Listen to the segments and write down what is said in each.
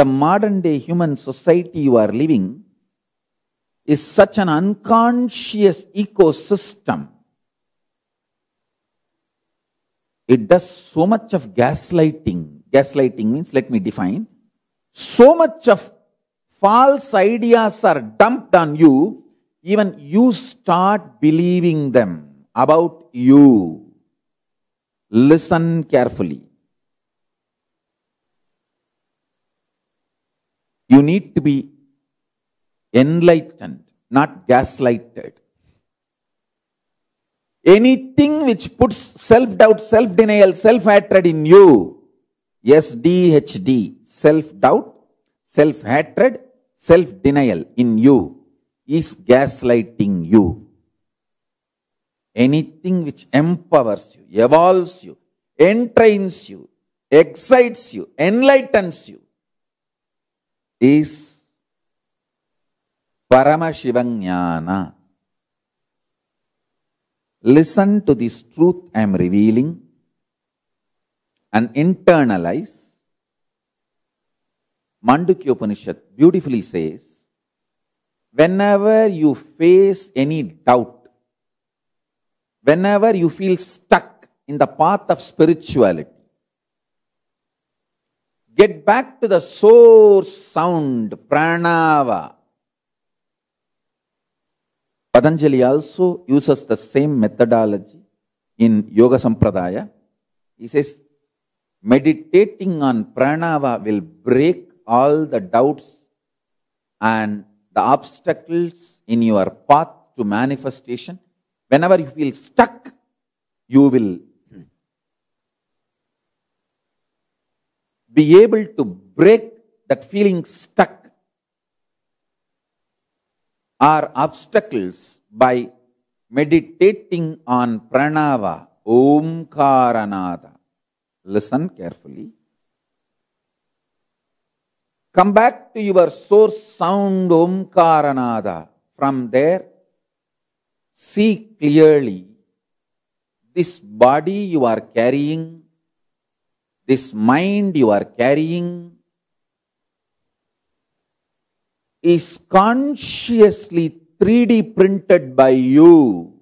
the modern day human society you are living is such an unconscious ecosystem. It does so much of gaslighting. Gaslighting means, let me define, so much of false ideas are dumped on you, even you start believing them about you. Listen carefully. You need to be enlightened, not gaslighted. Anything which puts self doubt, self denial, self hatred in you, SDHD, self doubt, self hatred, self denial in you is gaslighting you. Anything which empowers you, evolves you, entrains you, excites you, enlightens you is Paramashivanjnana. Listen to this truth I am revealing and internalize. Mandukya Upanishad beautifully says, whenever you face any doubt, whenever you feel stuck in the path of spirituality, Get back to the source sound, pranava. Padanjali also uses the same methodology in Yoga Sampradaya. He says, meditating on pranava will break all the doubts and the obstacles in your path to manifestation. Whenever you feel stuck, you will be able to break that feeling stuck are obstacles by meditating on pranava, omkaranada. Listen carefully. Come back to your source sound omkaranada. From there, see clearly this body you are carrying this mind you are carrying is consciously 3D printed by you.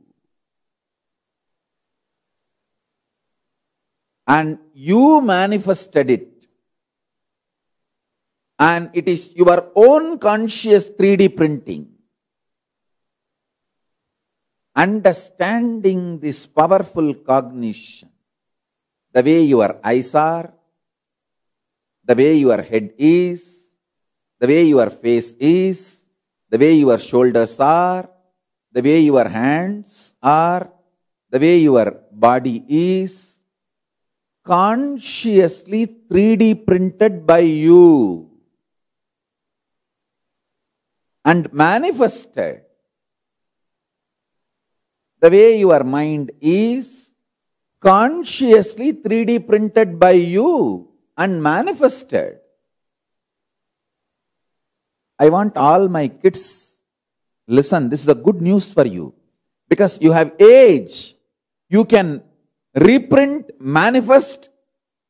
And you manifested it. And it is your own conscious 3D printing. Understanding this powerful cognition the way your eyes are, the way your head is, the way your face is, the way your shoulders are, the way your hands are, the way your body is, consciously 3D printed by you and manifested. The way your mind is, consciously 3D printed by you and manifested. I want all my kids, listen, this is a good news for you. Because you have age, you can reprint, manifest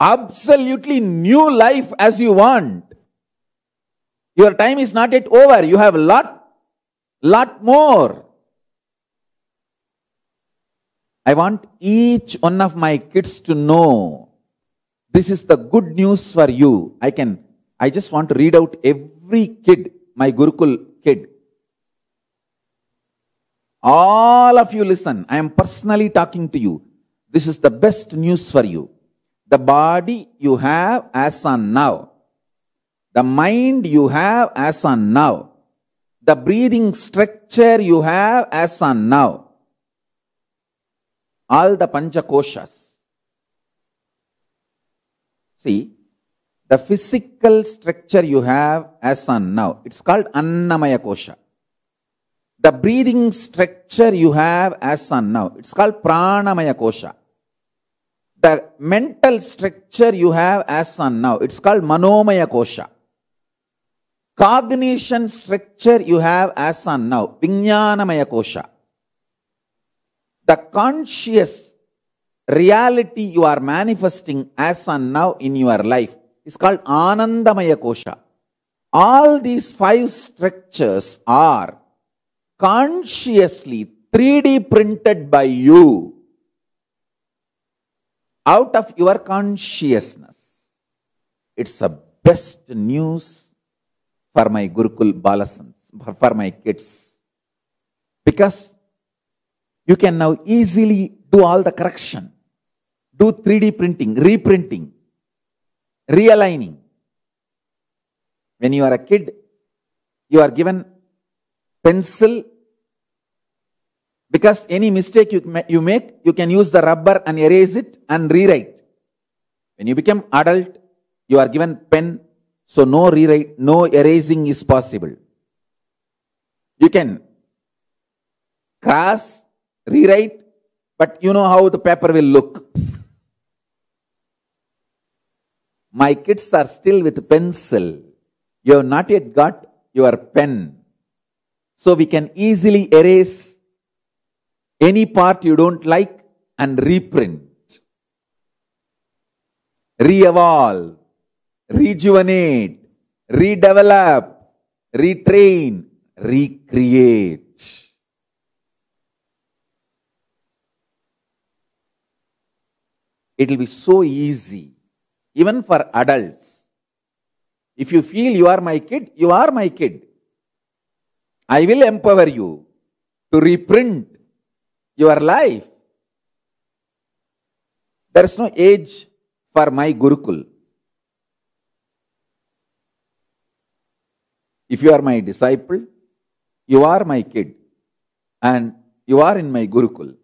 absolutely new life as you want. Your time is not yet over. You have lot, lot more. I want each one of my kids to know this is the good news for you. I can, I just want to read out every kid, my Gurukul kid. All of you listen. I am personally talking to you. This is the best news for you. The body you have as on now. The mind you have as on now. The breathing structure you have as on now all the panchakoshas. See, the physical structure you have as sun now, it's called Annamaya Kosha. The breathing structure you have as sun now, it's called Pranamaya Kosha. The mental structure you have as sun now, it's called Manomaya Kosha. Cognition structure you have as sun now, Vijnanamaya Kosha the conscious reality you are manifesting as and now in your life is called Anandamaya Kosha. All these five structures are consciously 3D printed by you out of your consciousness. It's the best news for my Gurukul Balasans, for my kids. Because you can now easily do all the correction do 3d printing reprinting realigning when you are a kid you are given pencil because any mistake you, you make you can use the rubber and erase it and rewrite when you become adult you are given pen so no rewrite no erasing is possible you can cross rewrite, but you know how the paper will look. My kids are still with pencil. You have not yet got your pen. So we can easily erase any part you don't like and reprint. Re-evolve, rejuvenate, redevelop, retrain, recreate. it will be so easy, even for adults. If you feel you are my kid, you are my kid. I will empower you to reprint your life. There is no age for my Gurukul. If you are my disciple, you are my kid and you are in my Gurukul.